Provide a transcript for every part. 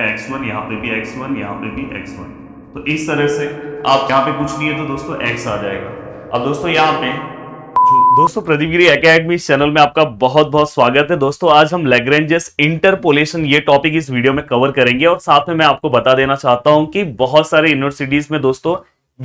x one यहाँ पे भी एक्स वन यहाँ पे भी एक्स वन तो इस तरह से आप यहाँ पे कुछ नहीं है तो दोस्तों एक्स आ जाएगा अब दोस्तों यहाँ पे दोस्तों प्रदीप गिरी अकेडमी चैनल में आपका बहुत बहुत स्वागत है दोस्तों आज हम लेग्रेंजेस इंटरपोलेशन ये टॉपिक इस वीडियो में कवर करेंगे और साथ में मैं आपको बता देना चाहता हूं कि बहुत सारे यूनिवर्सिटीज में दोस्तों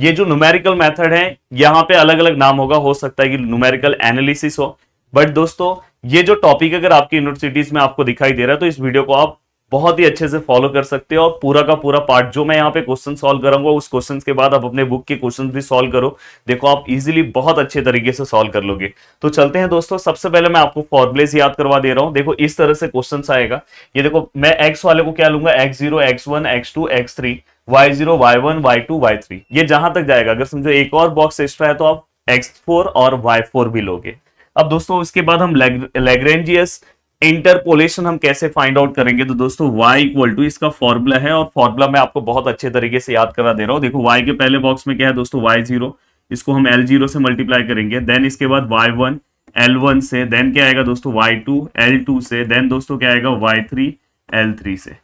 ये जो न्यूमेरिकल मेथड है यहाँ पे अलग अलग नाम होगा हो सकता है कि न्यूमेरिकल एनालिसिस हो बट दोस्तों ये जो टॉपिक अगर आपकी यूनिवर्सिटीज में आपको दिखाई दे रहा है तो इस वीडियो को आप बहुत ही अच्छे से फॉलो कर सकते हो और पूरा का पूरा पार्ट जो मैं यहाँ पे क्वेश्चन सॉल्व करूंगा उस क्वेश्चन के बाद आप अपने बुक के क्वेश्चन भी सॉल्व करो देखो आप इजिली बहुत अच्छे तरीके से सॉल्व कर लोगे तो चलते हैं दोस्तों सबसे पहले मैं आपको फॉर्मुलेस याद करवा दे रहा हूँ देखो इस तरह से क्वेश्चन आएगा ये देखो मैं एक्स वाले को क्या लूंगा x zero x one x two x three y zero y one y two y three ये जहां तक जाएगा अगर समझो एक और बॉक्स एक्स्ट्रा है तो आप एक्स फोर और वाई फोर भी लोगे अब दोस्तों इसके बाद हम लेग्रेंजियस इंटरपोलेशन हम कैसे फाइंड आउट करेंगे तो दोस्तों वाई इक्वल टू इसका फॉर्मूला है और फॉर्मूला मैं आपको बहुत अच्छे तरीके से याद करा दे रहा हूँ देखो वाई के पहले बॉक्स में क्या है दोस्तों वाई जीरो इसको हम एल जीरो से मल्टीप्लाई करेंगे देन इसके बाद वाई वन, एल वन से देन क्या आएगा दोस्तों वाई टू एल टू से देन दोस्तों क्या आएगा वाई थ्री एल थ्री से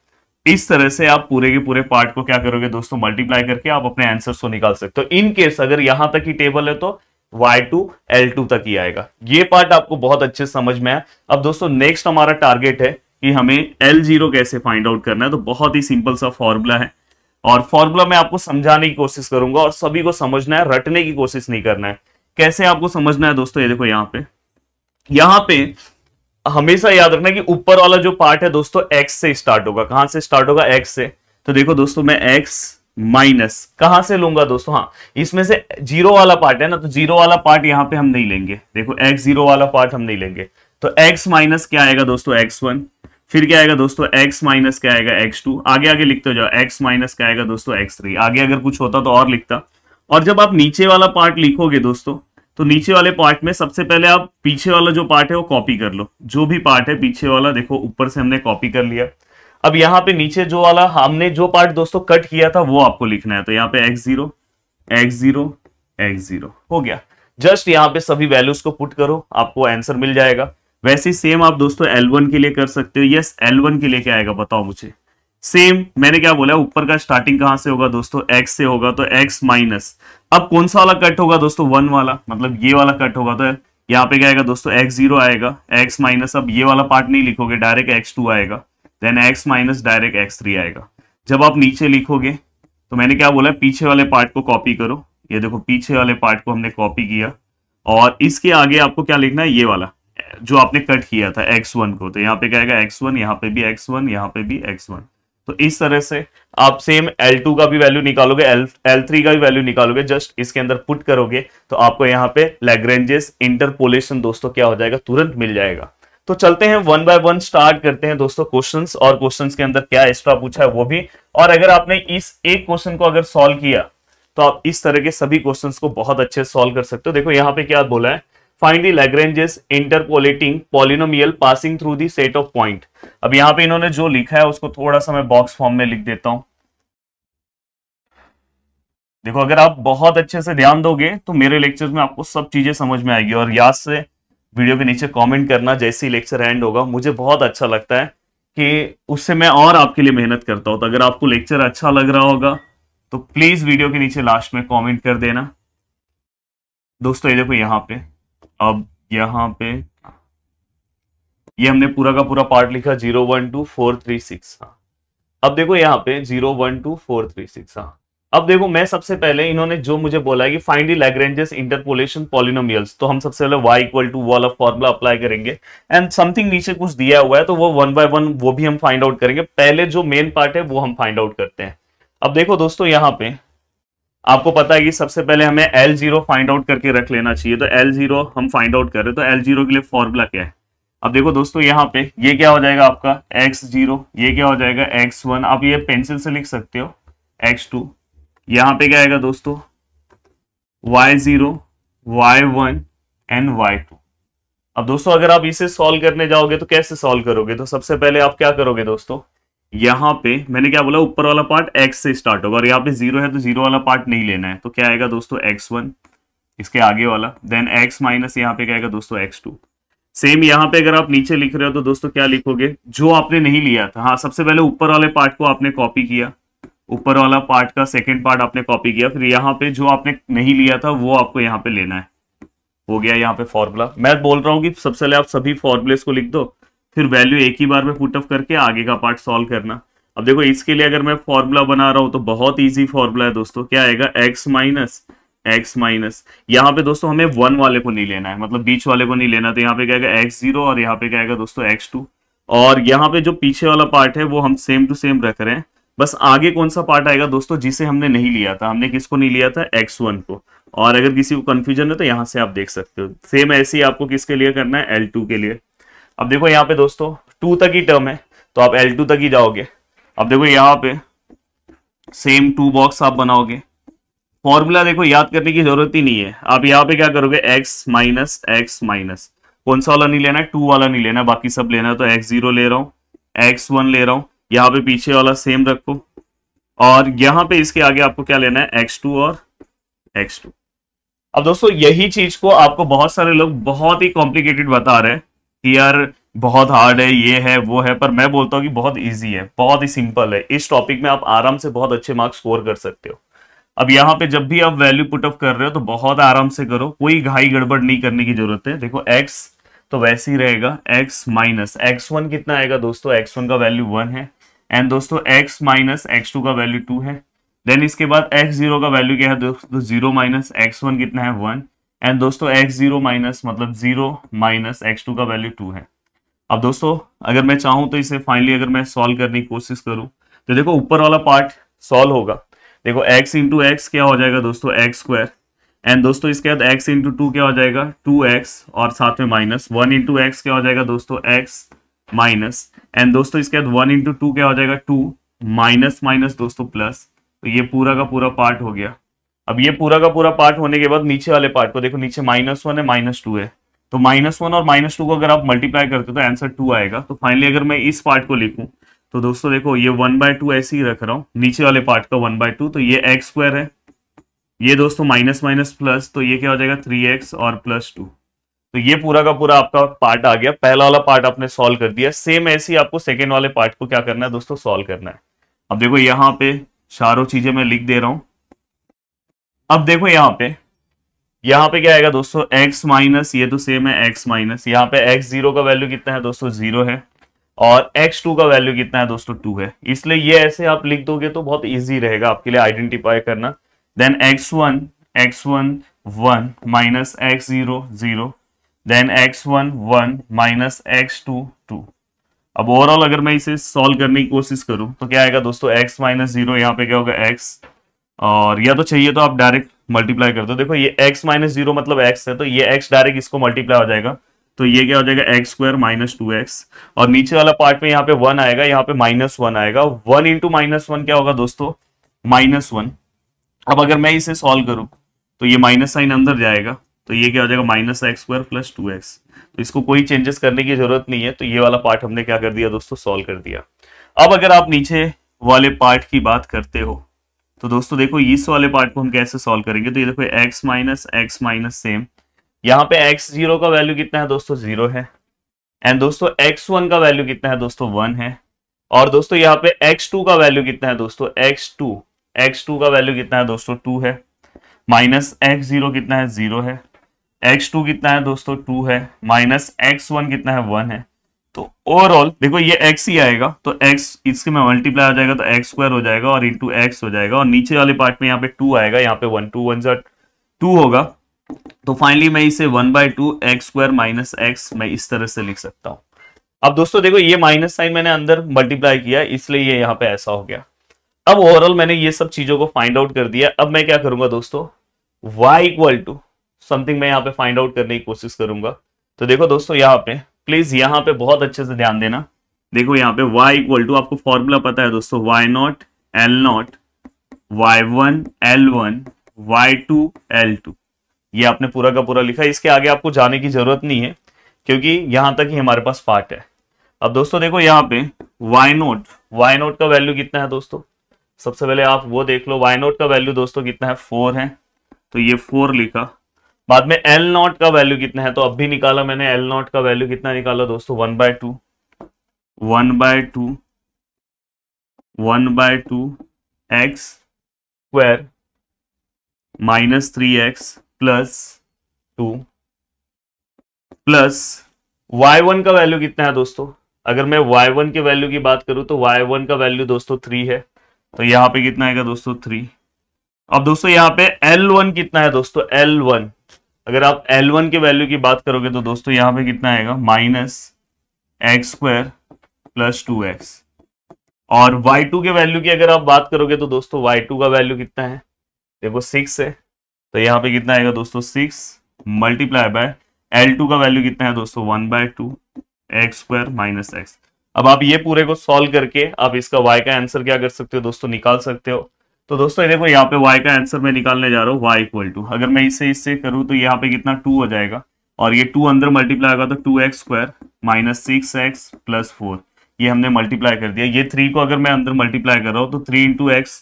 इस तरह से आप पूरे के पूरे पार्ट को क्या करोगे दोस्तों मल्टीप्लाई करके आप अपने आंसर्स को निकाल सकते हो इन तो केस अगर यहां तक ही टेबल है तो y2 l2 तक ही आएगा ये पार्ट आपको बहुत अच्छे समझ में आया अब दोस्तों नेक्स्ट हमारा टारगेट है कि हमें l0 कैसे फाइंड आउट करना है तो बहुत ही सिंपल सा फॉर्मूला है और फॉर्मूला मैं आपको समझाने की कोशिश करूंगा और सभी को समझना है रटने की कोशिश नहीं करना है कैसे आपको समझना है दोस्तों ये देखो यहाँ पे यहाँ पे हमेशा याद रखना कि ऊपर वाला जो पार्ट है दोस्तों एक्स से स्टार्ट होगा कहां से स्टार्ट होगा एक्स से तो देखो दोस्तों मैं एक्स माइनस कहां से लूंगा दोस्तों हाँ इसमें से जीरो वाला पार्ट है ना तो जीरो वाला पार्ट यहां पे हम नहीं लेंगे देखो एक्स जीरो वाला पार्ट हम नहीं लेंगे तो एक्स माइनस क्या आएगा दोस्तों एक्स वन फिर क्या आएगा दोस्तों एक्स माइनस क्या आएगा एक्स टू आगे आगे लिखते जाओ एक्स माइनस क्या आएगा दोस्तों x3 आगे अगर कुछ होता तो और लिखता और जब आप नीचे वाला पार्ट लिखोगे दोस्तों तो नीचे वाले पार्ट में सबसे पहले आप पीछे वाला जो पार्ट है वो कॉपी कर लो जो भी पार्ट है पीछे वाला देखो ऊपर से हमने कॉपी कर लिया अब यहां पे नीचे जो वाला हमने जो पार्ट दोस्तों कट किया था वो आपको लिखना है तो यहाँ पे x zero x zero x zero हो गया जस्ट यहाँ पे सभी वैल्यूज को पुट करो आपको आंसर मिल जाएगा वैसे सेम आप दोस्तों L1 के लिए कर सकते हो यस L1 के लिए क्या आएगा बताओ मुझे सेम मैंने क्या बोला ऊपर का स्टार्टिंग कहां से होगा दोस्तों एक्स से होगा तो एक्स माइनस अब कौन सा वाला कट होगा दोस्तों वन वाला मतलब ये वाला कट होगा तो यहाँ पे क्या आएगा दोस्तों एक्स जीरो आएगा x माइनस अब ये वाला पार्ट नहीं लिखोगे डायरेक्ट x2 आएगा then x minus direct x three आएगा जब आप नीचे लिखोगे तो मैंने क्या बोला पीछे वाले पार्ट को कॉपी करो ये देखो पीछे वाले पार्ट को हमने कॉपी किया और इसके आगे आपको क्या लिखना है ये वाला जो आपने कट किया था एक्स वन को तो यहाँ पे क्या आएगा एक्स वन यहाँ पे भी एक्स वन यहाँ पे भी एक्स वन तो इस तरह से आप सेम L2 का भी वैल्यू निकालोगे L3 का भी वैल्यू निकालोगे जस्ट इसके अंदर पुट करोगे तो आपको यहाँ पे लैग्रेंजेस इंटरपोलेशन दोस्तों क्या हो जाएगा तुरंत मिल जाएगा तो चलते हैं वन बाय वन स्टार्ट करते हैं दोस्तों क्वेश्चंस और क्वेश्चंस के अंदर क्या एक्स्ट्रा पूछा है वो भी और अगर आपने इस एक क्वेश्चन को अगर सॉल्व किया तो आप इस तरह के सभी क्वेश्चन को बहुत अच्छे से सॉल्व कर सकते हो देखो यहाँ पे क्या बोला है find the interpolating polynomial passing through the set of point अब यहाँ पे इन्होंने जो लिखा है उसको थोड़ा सा मैं बॉक्स फॉर्म में लिख देता हूं देखो अगर आप बहुत अच्छे से ध्यान दोगे तो मेरे लेक्चर में आपको सब चीजें समझ में आएगी और याद से वीडियो के नीचे कमेंट करना जैसे ही लेक्चर एंड होगा मुझे बहुत अच्छा लगता है कि उससे मैं और आपके लिए मेहनत करता हूँ तो अगर आपको लेक्चर अच्छा लग रहा होगा तो प्लीज़ वीडियो के नीचे लास्ट में कमेंट कर देना दोस्तों ये देखो यहाँ पे अब यहाँ पे ये हमने पूरा का पूरा पार्ट लिखा zero one two four three six अब देखो यहाँ पे zero one two four three six हाँ अब देखो मैं सबसे पहले इन्होंने जो मुझे बोला है कि find the Lagrange's interpolation polynomials तो हम सबसे पहले y इक्वल टू वाला फॉर्मुला अप्लाई करेंगे एंड समथिंग नीचे कुछ दिया हुआ है तो वो वन बाय वन वो भी हम फाइंड आउट करेंगे पहले जो मेन पार्ट है वो हम फाइंड आउट करते हैं अब देखो दोस्तों यहाँ पे आपको पता है कि सबसे पहले हमें एल जीरो फाइंड आउट करके रख लेना चाहिए तो एल जीरो हम फाइंड आउट कर रहे हैं तो एल जीरो के लिए फॉर्मूला क्या है अब देखो दोस्तों यहाँ पे ये क्या हो जाएगा आपका एक्स जीरो ये क्या हो जाएगा एक्स वन आप ये पेंसिल से लिख सकते हो एक्स टू यहां पे क्या आएगा दोस्तों y zero y one and y two अब दोस्तों अगर आप इसे सॉल्व करने जाओगे तो कैसे सॉल्व करोगे तो सबसे पहले आप क्या करोगे दोस्तों यहां पे मैंने क्या बोला ऊपर वाला पार्ट x से स्टार्ट होगा और यहाँ पे जीरो है तो जीरो वाला पार्ट नहीं लेना है तो क्या आएगा दोस्तों एक्स वन इसके आगे वाला देन x माइनस यहाँ पे क्या आएगा दोस्तों एक्स टू सेम यहां पे अगर आप नीचे लिख रहे हो तो दोस्तों क्या लिखोगे जो आपने नहीं लिया था हाँ सबसे पहले ऊपर वाले पार्ट को आपने कॉपी किया ऊपर वाला पार्ट का सेकेंड पार्ट आपने कॉपी किया फिर यहाँ पे जो आपने नहीं लिया था वो आपको यहाँ पे लेना है हो गया यहाँ पे फॉर्मूला मैं बोल रहा हूँ कि सबसे पहले आप सभी फॉर्मूले को लिख दो फिर वैल्यू एक ही बार में पुट ऑफ करके आगे का पार्ट सॉल्व करना अब देखो इसके लिए अगर मैं फॉर्मूला बना रहा हूँ तो बहुत ईजी फॉर्मूला है दोस्तों क्या आएगा एक्स माइनस एक्स माइनस यहाँ पे दोस्तों हमें वन वाले को नहीं लेना है मतलब बीच वाले को नहीं लेना तो यहाँ पे क्या एक्स जीरो और यहाँ पे क्या आएगा दोस्तों एक्स टू और यहाँ पे जो पीछे वाला पार्ट है वो हम सेम टू सेम रख रहे हैं बस आगे कौन सा पार्ट आएगा दोस्तों जिसे हमने नहीं लिया था हमने किसको नहीं लिया था एक्स वन को और अगर किसी को कंफ्यूजन है तो यहां से आप देख सकते हो सेम ऐसे ही आपको किसके लिए करना है एल टू के लिए अब देखो यहाँ पे दोस्तों टू तक ही टर्म है तो आप एल टू तक ही जाओगे अब देखो यहाँ पे सेम टू बॉक्स आप बनाओगे फॉर्मूला देखो याद करने की जरूरत ही नहीं है आप यहाँ पे क्या करोगे एक्स माइनस एक्स माइनस कौन सा वाला नहीं लेना है टू वाला नहीं लेना बाकी सब लेना है तो एक्स जीरो ले रहा हूँ एक्स वन ले रहा हूँ यहाँ पे पीछे वाला सेम रखो और यहाँ पे इसके आगे आपको क्या लेना है एक्स टू और एक्स टू अब दोस्तों यही चीज को आपको बहुत सारे लोग बहुत ही कॉम्प्लिकेटेड बता रहे हैं कि यार बहुत हार्ड है ये है वो है पर मैं बोलता हूँ कि बहुत ईजी है बहुत ही सिंपल है इस टॉपिक में आप आराम से बहुत अच्छे मार्क्स स्कोर कर सकते हो अब यहाँ पे जब भी आप वैल्यू पुटअप कर रहे हो तो बहुत आराम से करो कोई घाई गड़बड़ नहीं करने की जरूरत है देखो एक्स तो वैसे ही रहेगा एक्स माइनस एक्स वन कितना आएगा दोस्तों एक्स वन का वैल्यू वन है एंड दोस्तों x माइनस एक्स टू का वैल्यू टू है देन इसके बाद x जीरो का वैल्यू क्या है दोस्तों जीरो माइनस एक्स वन कितना है वन एंड दोस्तों x जीरो माइनस मतलब जीरो माइनस एक्स टू का वैल्यू टू है अब दोस्तों अगर मैं चाहूं तो इसे फाइनली अगर मैं सॉल्व करने की कोशिश करूं तो देखो ऊपर वाला पार्ट सॉल्व होगा देखो एक्स इंटू एक्स क्या हो जाएगा दोस्तों एक्स स्क्वायर एंड दोस्तों इसके बाद एक्स इंटू टू क्या हो जाएगा 2x और साथ में माइनस वन इंटू एक्स क्या हो जाएगा दोस्तों एक्स माइनस एंड दोस्तों इसके बाद वन इंटू टू क्या हो जाएगा टू माइनस माइनस दोस्तों प्लस तो ये पूरा का पूरा पार्ट हो गया अब ये पूरा का पूरा पार्ट होने के बाद नीचे वाले पार्ट को देखो नीचे माइनस वन है माइनस टू है तो माइनस वन और माइनस टू को अगर आप मल्टीप्लाई करते हो तो आंसर टू आएगा तो फाइनली अगर मैं इस पार्ट को लिखूं तो दोस्तों देखो ये वन बाय टू ऐसे ही रख रहा हूं नीचे वाले पार्ट का वन बाय टू तो ये एक्स स्क्वायर है ये दोस्तों माइनस माइनस प्लस तो ये क्या हो जाएगा थ्री एक्स और प्लस टू तो ये पूरा का पूरा आपका पार्ट आ गया पहला वाला पार्ट आपने सॉल्व कर दिया सेम ऐसे ही आपको सेकेंड वाले पार्ट को क्या करना है दोस्तों सॉल्व करना है अब देखो यहां पे चारों चीजें मैं लिख दे रहा हूं अब देखो यहाँ पे यहाँ पे क्या आएगा दोस्तों x माइनस ये तो सेम है x माइनस यहाँ पे x जीरो का वैल्यू कितना है दोस्तों जीरो है और टू का वैल्यू कितना है दोस्तों टू है इसलिए ये ऐसे आप लिख दोगे तो बहुत इजी रहेगा आपके लिए आइडेंटिफाई करना then one x one one minus x zero zero then x one one minus x two two अब ओवरऑल अगर मैं इसे सॉल्व करने की कोशिश करूं तो क्या आएगा दोस्तों एक्स माइनस जीरो यहाँ पे क्या होगा एक्स और या तो चाहिए तो आप डायरेक्ट मल्टीप्लाई कर दो देखो ये एक्स माइनस जीरो मतलब एक्स है तो ये एक्स डायरेक्ट इसको मल्टीप्लाई हो जाएगा तो ये क्या हो जाएगा x square minus two x और नीचे वाला पार्ट में यहाँ पे वन आएगा यहाँ पे माइनस वन आएगा वन इंटू माइनस वन क्या होगा दोस्तों माइनस वन अब अगर मैं इसे सॉल्व करूं तो ये माइनस साइन अंदर जाएगा तो ये क्या हो जाएगा minus x square plus two x तो इसको कोई चेंजेस करने की जरूरत नहीं है तो ये वाला पार्ट हमने क्या कर दिया दोस्तों सॉल्व कर दिया अब अगर आप नीचे वाले पार्ट की बात करते हो तो दोस्तों देखो इस वाले पार्ट को हम कैसे सॉल्व करेंगे तो ये देखो x minus x minus same यहाँ पे एक्स जीरो का वैल्यू कितना है दोस्तों जीरो है एंड दोस्तों एक्स वन का वैल्यू कितना है दोस्तों वन है और दोस्तों यहाँ पे एक्स टू का वैल्यू कितना है दोस्तों एक्स टू एक्स टू का वैल्यू कितना है दोस्तों टू है माइनस एक्स जीरो कितना है जीरो है एक्स टू कितना है दोस्तों टू है माइनस एक्स वन कितना है वन है तो ओवरऑल देखो ये x ही आएगा तो x इसके में मल्टीप्लाई हो जाएगा तो एक्स स्क्वायर हो जाएगा और इंटू एक्स हो जाएगा और नीचे वाले पार्ट में यहाँ पे टू आएगा यहाँ पे वन टू वन जो टू होगा तो फाइनली मैं इसे one by two x square minus x मैं इस तरह से लिख सकता हूँ अब दोस्तों देखो ये माइनस साइन मैंने अंदर मल्टीप्लाई किया इसलिए ये यहाँ पे ऐसा हो गया अब ओवरऑल मैंने ये सब चीजों को फाइंड आउट कर दिया अब मैं क्या करूंगा दोस्तों y इक्वल टू समथिंग मैं यहाँ पे फाइंड आउट करने की कोशिश करूंगा तो देखो दोस्तों यहाँ पे प्लीज यहाँ पे बहुत अच्छे से ध्यान देना देखो यहाँ पे y इक्वल टू आपको फॉर्मूला पता है दोस्तों y nought l nought y one L one y two L two ये आपने पूरा का पूरा लिखा इसके आगे आपको जाने की जरूरत नहीं है क्योंकि यहां तक ही हमारे पास पार्ट है अब दोस्तों देखो यहाँ पे y नोट y नोट का वैल्यू कितना है दोस्तों सबसे पहले आप वो देख लो y नोट का वैल्यू दोस्तों कितना है फोर है तो ये फोर लिखा बाद में एल नॉट का वैल्यू कितना है तो अब भी निकाला मैंने एल नॉट का वैल्यू कितना निकाला दोस्तों one by two one by two one by two x square minus three x plus two plus y one का वैल्यू कितना है दोस्तों अगर मैं वाई वन के वैल्यू की बात करूं तो वाई वन का वैल्यू दोस्तों थ्री है तो यहाँ पे कितना आएगा दोस्तों थ्री अब दोस्तों यहाँ पे एल वन कितना है दोस्तों एल वन अगर आप L1 के वैल्यू की बात करोगे तो दोस्तों यहाँ पे कितना आएगा minus x square plus two x और y2 के वैल्यू की अगर आप बात करोगे तो दोस्तों y2 का वैल्यू कितना है देखो सिक्स है तो यहाँ पे कितना आएगा दोस्तों सिक्स मल्टीप्लाई बाय टू का वैल्यू कितना है दोस्तों one by two x square minus x अब आप ये पूरे को सॉल्व करके आप इसका वाई का आंसर क्या कर सकते हो दोस्तों निकाल सकते हो तो दोस्तों ये देखो यहाँ पे y का आंसर मैं निकालने जा रहा हूँ y इक्वल टू अगर मैं इसे इससे करूँ तो यहाँ पे कितना टू हो जाएगा और ये टू अंदर मल्टीप्लाई होगा तो two x square minus six x plus four ये हमने मल्टीप्लाई कर दिया ये थ्री को अगर मैं अंदर मल्टीप्लाई कर रहा हूँ तो three into x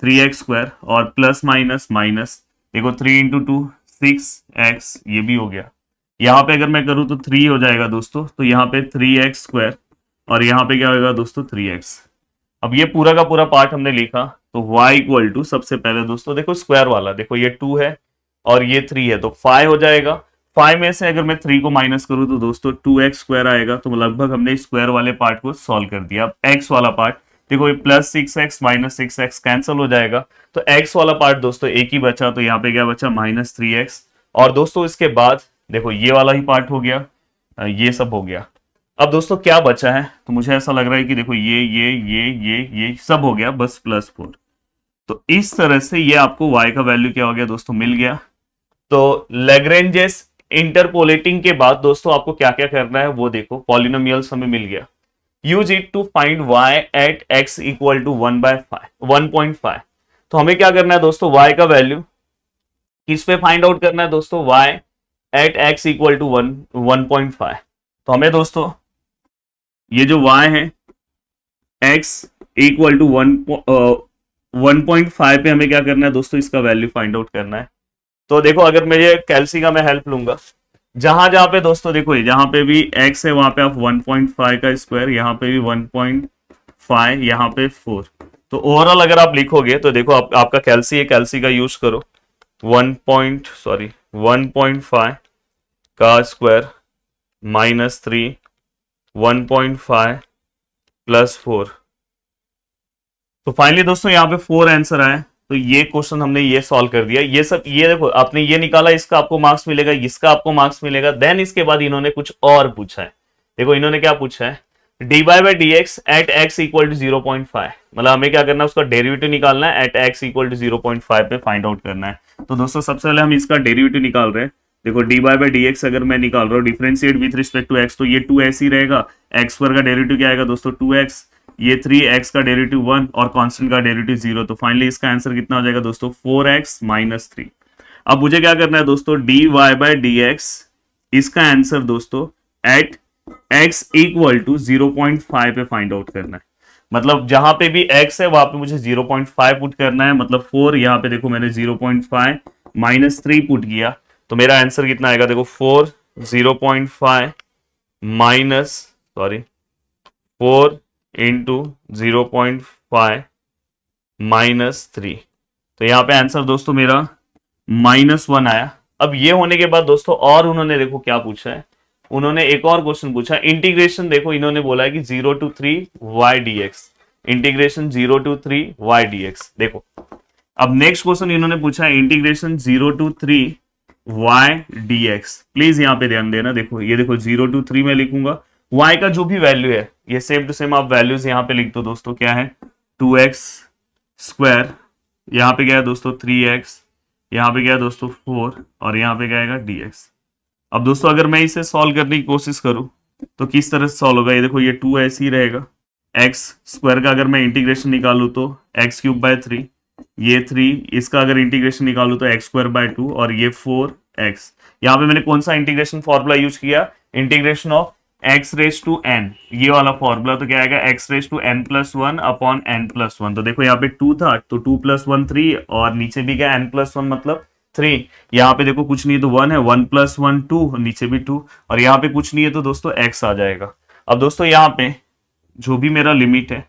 three x square और प्लस माइनस माइनस देखो three into two six x ये भी हो गया यहाँ पे अगर मैं करूँ तो थ्री हो जाएगा दोस्तों तो यहाँ पे थ्री एक्स स्क्वायर और यहाँ पे क्या होगा दोस्तों थ्री एक्स अब ये पूरा का पूरा पार्ट हमने लिखा तो y इक्वल टू सबसे पहले दोस्तों देखो स्क्वायर वाला देखो ये टू है और ये थ्री है तो फाइव हो जाएगा फाइव में से अगर मैं थ्री को माइनस करूं तो दोस्तों टू एक्स स्क्वायर आएगा तो लगभग हमने स्क्वायर वाले पार्ट को सॉल्व कर दिया अब एक्स वाला पार्ट देखो ये plus six x minus six x cancel हो जाएगा तो एक्स वाला पार्ट दोस्तों एक ही बचा तो यहाँ पे क्या बचा माइनस थ्री एक्स और दोस्तों इसके बाद देखो ये वाला ही पार्ट हो गया ये सब हो गया अब दोस्तों क्या बचा है तो मुझे ऐसा लग रहा है कि देखो ये ये ये ये ये सब हो गया बस प्लस फोर तो इस तरह से ये आपको y का वैल्यू क्या हो गया दोस्तों मिल गया तो लेग्रेंजेस इंटरपोलेटिंग के बाद दोस्तों आपको क्या क्या करना है वो देखो पॉलिनोमियल्स हमें मिल गया use it to find y at x equal to one by one point five तो हमें क्या करना है दोस्तों y का वैल्यू किस पे फाइंड आउट करना है दोस्तों y at x equal to one one point five तो हमें दोस्तों ये जो y है x इक्वल टू वन 1.5 पे हमें क्या करना है दोस्तों इसका वैल्यू फाइंड आउट करना है तो देखो अगर मैं ये कैलसी का मैं हेल्प लूंगा जहां जहां पे दोस्तों देखो जहां पे भी x है वहां पे आप 1.5 का स्क्वायर यहां पे भी 1.5 यहां पे 4 तो ओवरऑल अगर आप लिखोगे तो देखो आप, आपका कैलसी है कैलसी का यूज करो वन पॉइंट सॉरी वन का square minus three one point five plus four तो फाइनली दोस्तों यहाँ पे फोर आंसर आए तो ये क्वेश्चन हमने ये सॉल्व कर दिया ये सब ये देखो आपने ये निकाला इसका आपको मार्क्स मिलेगा इसका आपको मार्क्स मिलेगा देन इसके बाद इन्होंने कुछ और पूछा है देखो इन्होंने क्या पूछा है d by by d x at x equal to zero point five मतलब हमें क्या करना है उसका डेरिवेटिव निकालना है at x equal to zero point five पे फाइंड आउट करना है तो दोस्तों सबसे पहले हम इसका डेरिवेटिव निकाल रहे हैं देखो d by by d x अगर मैं निकाल रहा हूँ differentiate with respect to x तो ये टू ही रहेगा एक्स पर का डेरिवेटिव क्या आएगा दोस्तों टू एक्स ये थ्री एक्स का डेरिवेटिव वन और कांस्टेंट का डेरिवेटिव जीरो तो फाइनली इसका आंसर कितना हो जाएगा दोस्तों फोर एक्स माइनस थ्री अब मुझे क्या करना है दोस्तों d y by d x इसका आंसर दोस्तों at x equal to zero point five पे फाइंड आउट करना है मतलब जहां पे भी एक्स है वहां पे मुझे जीरो पॉइंट फाइव पुट करना है मतलब फोर यहाँ पे देखो मैंने zero point five minus three put किया तो मेरा आंसर कितना आएगा देखो four zero point five minus sorry four into zero point five minus three तो यहां पे आंसर दोस्तों मेरा माइनस वन आया अब ये होने के बाद दोस्तों और उन्होंने देखो क्या पूछा है उन्होंने एक और क्वेश्चन पूछा इंटीग्रेशन देखो इन्होंने बोला है कि zero to three y d x integration zero to three y d x देखो अब नेक्स्ट क्वेश्चन इन्होंने पूछा है integration zero to three y d x please यहां पे ध्यान देना देखो ये देखो जीरो टू थ्री में लिखूंगा y का जो भी वैल्यू है ये सेम टू सेम आप वैल्यूज यहाँ पे लिख दो दोस्तों क्या है टू एक्स स्क्वायर यहां पे गया दोस्तों थ्री एक्स यहाँ पे गया दोस्तों फोर और यहाँ पे गया डी एक्स अब दोस्तों अगर मैं इसे सॉल्व करने की कोशिश करूँ तो किस तरह से सॉल्व होगा ये देखो ये टू ऐसे ही रहेगा एक्स स्क्वायर का अगर मैं इंटीग्रेशन निकालू तो एक्स क्यूब बाय थ्री ये थ्री इसका अगर इंटीग्रेशन निकालू तो एक्स स्क्वायर बाय टू और ये फोर एक्स यहाँ पे मैंने कौन सा इंटीग्रेशन फॉर्मूला यूज किया integration of x raise to n ये वाला फॉर्मूला तो क्या आएगा x raise to n plus one upon n plus one तो देखो यहाँ पे टू था तो टू प्लस वन थ्री और नीचे भी क्या एन प्लस वन मतलब थ्री यहाँ पे देखो कुछ नहीं है तो वन है वन प्लस वन टू नीचे भी टू और यहाँ पे कुछ नहीं है तो दोस्तों एक्स आ जाएगा अब दोस्तों यहाँ पे जो भी मेरा लिमिट है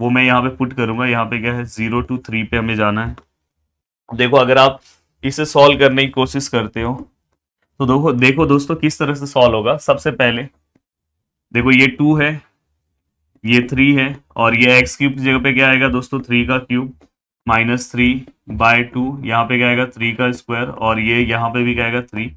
वो मैं यहाँ पे पुट करूंगा यहाँ पे क्या है जीरो टू थ्री पे हमें जाना है देखो अगर आप इसे सॉल्व करने की कोशिश करते हो तो देखो देखो दोस्तों किस तरह से सॉल्व होगा सबसे पहले देखो ये टू है ये थ्री है और ये एक्स क्यूब की जगह पे क्या आएगा दोस्तों थ्री का cube minus three by two यहाँ पे क्या आएगा थ्री का स्क्वायर और ये यहाँ पे भी क्या आएगा थ्री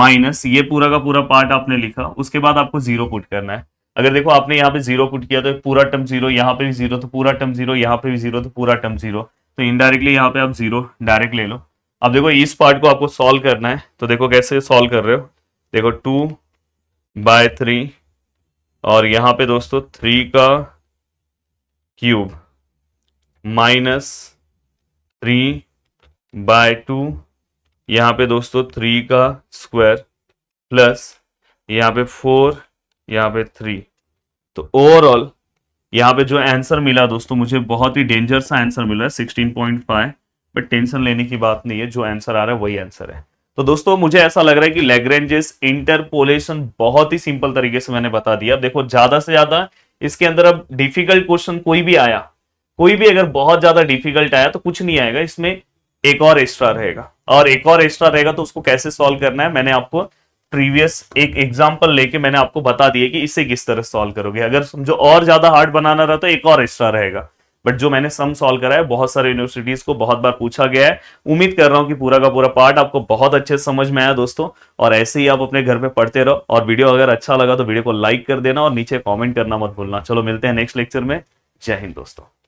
माइनस ये पूरा का पूरा पार्ट आपने लिखा उसके बाद आपको जीरो पुट करना है अगर देखो आपने यहाँ पे जीरो पुट किया तो पूरा टर्म जीरो यहाँ पे भी जीरो तो पूरा टर्म जीरो यहाँ पे भी जीरो तो पूरा टर्म जीरो तो इनडायरेक्टली यहाँ पे आप जीरो डायरेक्ट ले लो अब देखो इस पार्ट को आपको सॉल्व करना है तो देखो कैसे सॉल्व कर रहे हो देखो टू बाय थ्री और यहां पे दोस्तों थ्री का cube minus three by two यहां पे दोस्तों थ्री का स्क्वायर प्लस यहाँ पे फोर यहाँ पे थ्री तो ओवरऑल यहां पे जो आंसर मिला दोस्तों मुझे बहुत ही डेंजर सा आंसर मिला है sixteen point five but tension लेने की बात नहीं है जो आंसर आ रहा है वही आंसर है तो दोस्तों मुझे ऐसा लग रहा है कि लेग्रेंजेस इंटरपोलेशन बहुत ही सिंपल तरीके से मैंने बता दिया अब देखो ज्यादा से ज्यादा इसके अंदर अब डिफिकल्ट क्वेश्चन कोई भी आया कोई भी अगर बहुत ज्यादा डिफिकल्ट आया तो कुछ नहीं आएगा इसमें एक और एक्स्ट्रा रहेगा और एक और एक्स्ट्रा रहेगा तो उसको कैसे सॉल्व करना है मैंने आपको प्रीवियस एक एग्जाम्पल लेके मैंने आपको बता दिया कि इसे किस तरह सॉल्व करोगे अगर समझो और ज्यादा हार्ड बनाना रहा तो एक और एक्स्ट्रा रहेगा बट जो मैंने सम सॉल्व करा है बहुत सारे यूनिवर्सिटीज को बहुत बार पूछा गया है उम्मीद कर रहा हूँ कि पूरा का पूरा पार्ट आपको बहुत अच्छे से समझ में आया दोस्तों और ऐसे ही आप अपने घर में पढ़ते रहो और वीडियो अगर अच्छा लगा तो वीडियो को लाइक कर देना और नीचे कॉमेंट करना मत भूलना चलो मिलते हैं नेक्स्ट लेक्चर में जय हिंद दोस्तों